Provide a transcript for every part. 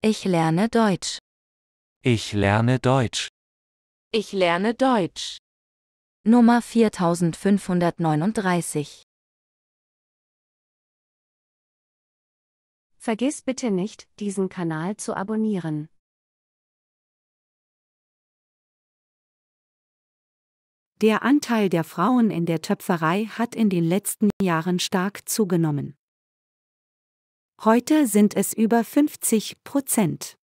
Ich lerne Deutsch. Ich lerne Deutsch. Ich lerne Deutsch. Nummer 4539. Vergiss bitte nicht, diesen Kanal zu abonnieren. Der Anteil der Frauen in der Töpferei hat in den letzten Jahren stark zugenommen. Heute sind es über 50 Prozent.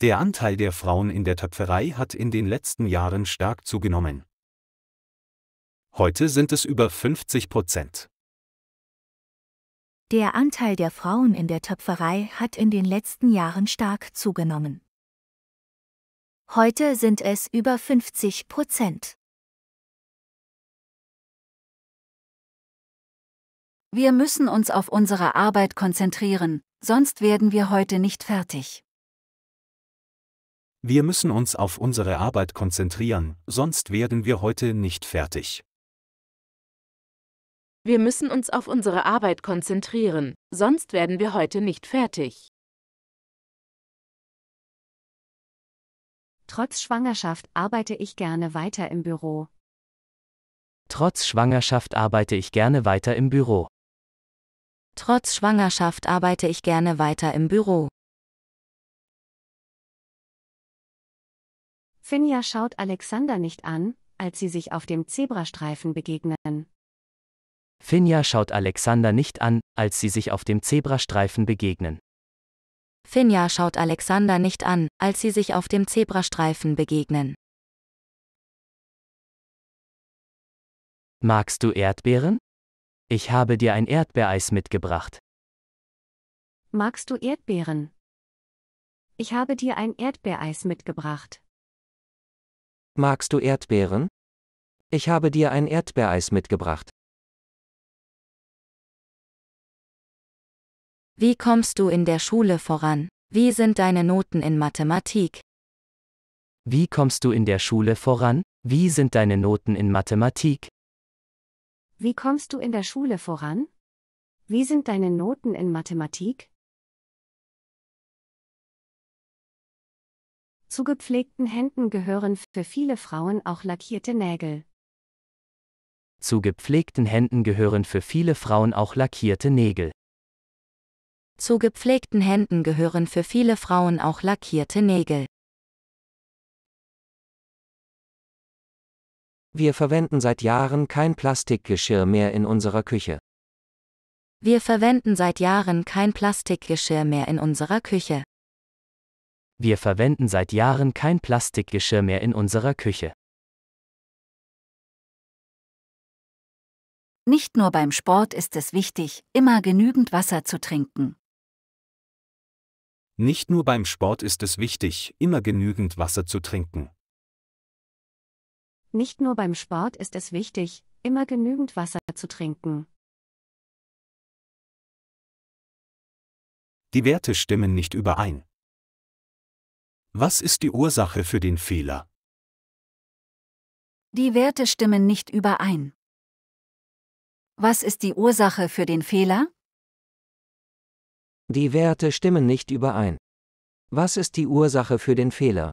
Der Anteil der Frauen in der Töpferei hat in den letzten Jahren stark zugenommen. Heute sind es über 50 Prozent. Der Anteil der Frauen in der Töpferei hat in den letzten Jahren stark zugenommen. Heute sind es über 50 Prozent. Wir müssen uns auf unsere Arbeit konzentrieren, sonst werden wir heute nicht fertig. Wir müssen uns auf unsere Arbeit konzentrieren, sonst werden wir heute nicht fertig. Wir müssen uns auf unsere Arbeit konzentrieren, sonst werden wir heute nicht fertig. Trotz Schwangerschaft arbeite ich gerne weiter im Büro. Trotz Schwangerschaft arbeite ich gerne weiter im Büro. Trotz Schwangerschaft arbeite ich gerne weiter im Büro. Finja schaut Alexander nicht an, als sie sich auf dem Zebrastreifen begegnen. Finja schaut Alexander nicht an, als sie sich auf dem Zebrastreifen begegnen. Finja schaut Alexander nicht an, als sie sich auf dem Zebrastreifen begegnen. Magst du Erdbeeren? Ich habe dir ein Erdbeereis mitgebracht. Magst du Erdbeeren? Ich habe dir ein Erdbeereis mitgebracht. Magst du Erdbeeren? Ich habe dir ein Erdbeereis mitgebracht. Wie kommst du in der Schule voran? Wie sind deine Noten in Mathematik? Wie kommst du in der Schule voran? Wie sind deine Noten in Mathematik? Wie kommst du in der Schule voran? Wie sind deine Noten in Mathematik? Zu gepflegten Händen gehören für viele Frauen auch lackierte Nägel. Zu gepflegten Händen gehören für viele Frauen auch lackierte Nägel. Zu gepflegten Händen gehören für viele Frauen auch lackierte Nägel. Wir verwenden seit Jahren kein Plastikgeschirr mehr in unserer Küche. Wir verwenden seit Jahren kein Plastikgeschirr mehr in unserer Küche. Wir verwenden seit Jahren kein Plastikgeschirr mehr in unserer Küche. Nicht nur beim Sport ist es wichtig, immer genügend Wasser zu trinken. Nicht nur beim Sport ist es wichtig, immer genügend Wasser zu trinken. Nicht nur beim Sport ist es wichtig, immer genügend Wasser zu trinken. Die Werte stimmen nicht überein. Was ist die Ursache für den Fehler? Die Werte stimmen nicht überein. Was ist die Ursache für den Fehler? Die Werte stimmen nicht überein. Was ist die Ursache für den Fehler?